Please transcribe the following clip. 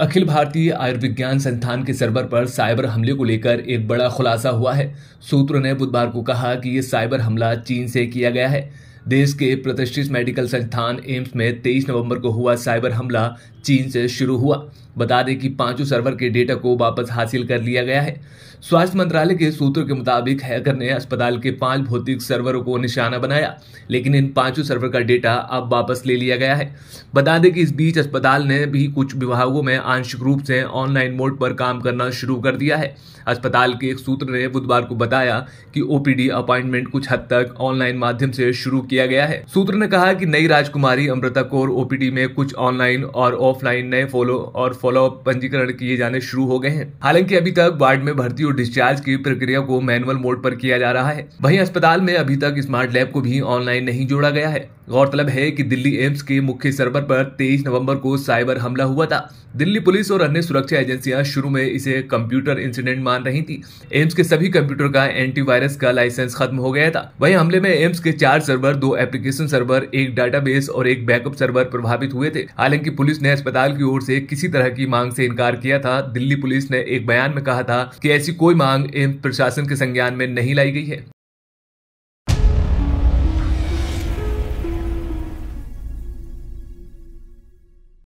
अखिल भारतीय आयुर्विज्ञान संस्थान के सर्वर पर साइबर हमले को लेकर एक बड़ा खुलासा हुआ है सूत्रों ने बुधवार को कहा कि ये साइबर हमला चीन से किया गया है देश के प्रतिष्ठित मेडिकल संस्थान एम्स में 23 नवंबर को हुआ साइबर हमला चीन से शुरू हुआ बता दें कि पांचों सर्वर के डेटा को वापस हासिल कर लिया गया है स्वास्थ्य मंत्रालय के सूत्रों के मुताबिक हैकर ने अस्पताल के पांच भौतिक सर्वरों को निशाना बनाया लेकिन इन पांचों सर्वर का डेटा अब वापस ले लिया गया है बता दें कि इस बीच अस्पताल ने भी कुछ विभागों में आंशिक रूप से ऑनलाइन मोड पर काम करना शुरू कर दिया है अस्पताल के एक सूत्र ने बुधवार को बताया कि ओपीडी अपॉइंटमेंट कुछ हद तक ऑनलाइन माध्यम से शुरू किया गया है सूत्र ने कहा कि नई राजकुमारी अमृता कौर ओपीडी में कुछ ऑनलाइन और ऑफलाइन नए फॉलो और फॉलो अप पंजीकरण किए जाने शुरू हो गए हैं हालांकि अभी तक वार्ड में भर्ती और डिस्चार्ज की प्रक्रिया को मैनुअल मोड पर किया जा रहा है वही अस्पताल में अभी तक स्मार्ट लैब को भी ऑनलाइन नहीं जोड़ा गया है गौरतलब है कि दिल्ली एम्स के मुख्य सर्वर पर 23 नवंबर को साइबर हमला हुआ था दिल्ली पुलिस और अन्य सुरक्षा एजेंसियां शुरू में इसे कंप्यूटर इंसिडेंट मान रही थी एम्स के सभी कंप्यूटर का एंटीवायरस का लाइसेंस खत्म हो गया था वहीं हमले में एम्स के चार सर्वर दो एप्लीकेशन सर्वर एक डाटाबेस और एक बैकअप सर्वर प्रभावित हुए थे हालांकि पुलिस ने अस्पताल की ओर से किसी तरह की मांग से इनकार किया था दिल्ली पुलिस ने एक बयान में कहा था कि ऐसी कोई मांग एम्स प्रशासन के संज्ञान में नहीं लाई गई है